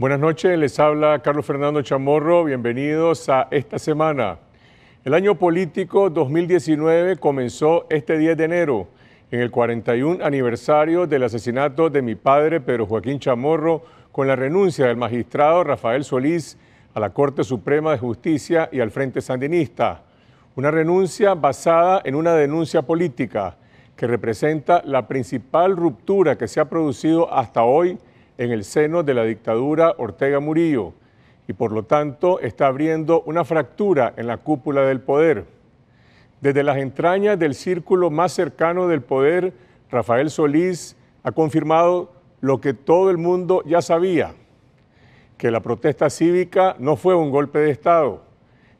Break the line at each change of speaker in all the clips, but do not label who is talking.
Buenas noches, les habla Carlos Fernando Chamorro, bienvenidos a esta semana. El año político 2019 comenzó este 10 de enero, en el 41 aniversario del asesinato de mi padre Pedro Joaquín Chamorro, con la renuncia del magistrado Rafael Solís a la Corte Suprema de Justicia y al Frente Sandinista. Una renuncia basada en una denuncia política que representa la principal ruptura que se ha producido hasta hoy en el seno de la dictadura Ortega Murillo y por lo tanto está abriendo una fractura en la cúpula del poder. Desde las entrañas del círculo más cercano del poder, Rafael Solís ha confirmado lo que todo el mundo ya sabía, que la protesta cívica no fue un golpe de Estado,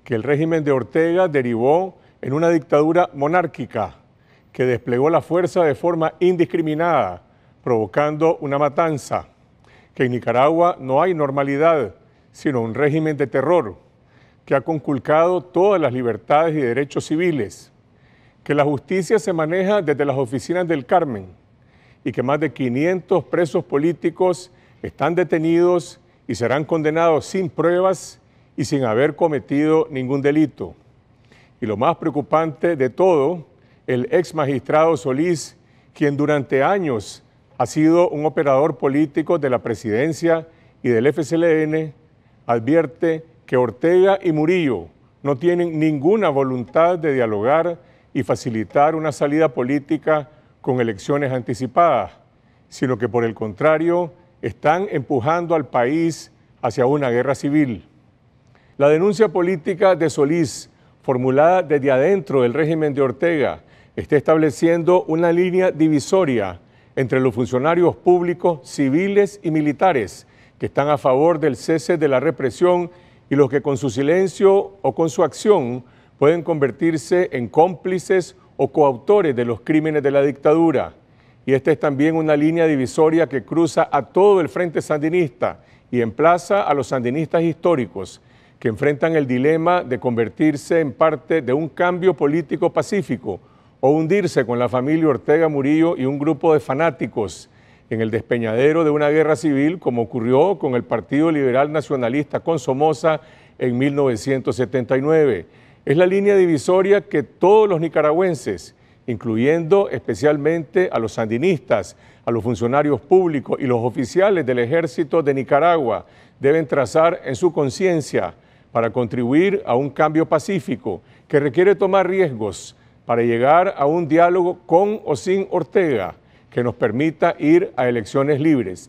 que el régimen de Ortega derivó en una dictadura monárquica que desplegó la fuerza de forma indiscriminada, provocando una matanza que en Nicaragua no hay normalidad, sino un régimen de terror que ha conculcado todas las libertades y derechos civiles, que la justicia se maneja desde las oficinas del Carmen y que más de 500 presos políticos están detenidos y serán condenados sin pruebas y sin haber cometido ningún delito. Y lo más preocupante de todo, el ex magistrado Solís, quien durante años ha sido un operador político de la presidencia y del FCLN, advierte que Ortega y Murillo no tienen ninguna voluntad de dialogar y facilitar una salida política con elecciones anticipadas, sino que por el contrario están empujando al país hacia una guerra civil. La denuncia política de Solís, formulada desde adentro del régimen de Ortega, está estableciendo una línea divisoria entre los funcionarios públicos, civiles y militares que están a favor del cese de la represión y los que con su silencio o con su acción pueden convertirse en cómplices o coautores de los crímenes de la dictadura. Y esta es también una línea divisoria que cruza a todo el frente sandinista y emplaza a los sandinistas históricos que enfrentan el dilema de convertirse en parte de un cambio político pacífico o hundirse con la familia Ortega Murillo y un grupo de fanáticos en el despeñadero de una guerra civil como ocurrió con el Partido Liberal Nacionalista con Somoza en 1979. Es la línea divisoria que todos los nicaragüenses, incluyendo especialmente a los sandinistas, a los funcionarios públicos y los oficiales del ejército de Nicaragua, deben trazar en su conciencia para contribuir a un cambio pacífico que requiere tomar riesgos para llegar a un diálogo con o sin Ortega que nos permita ir a elecciones libres.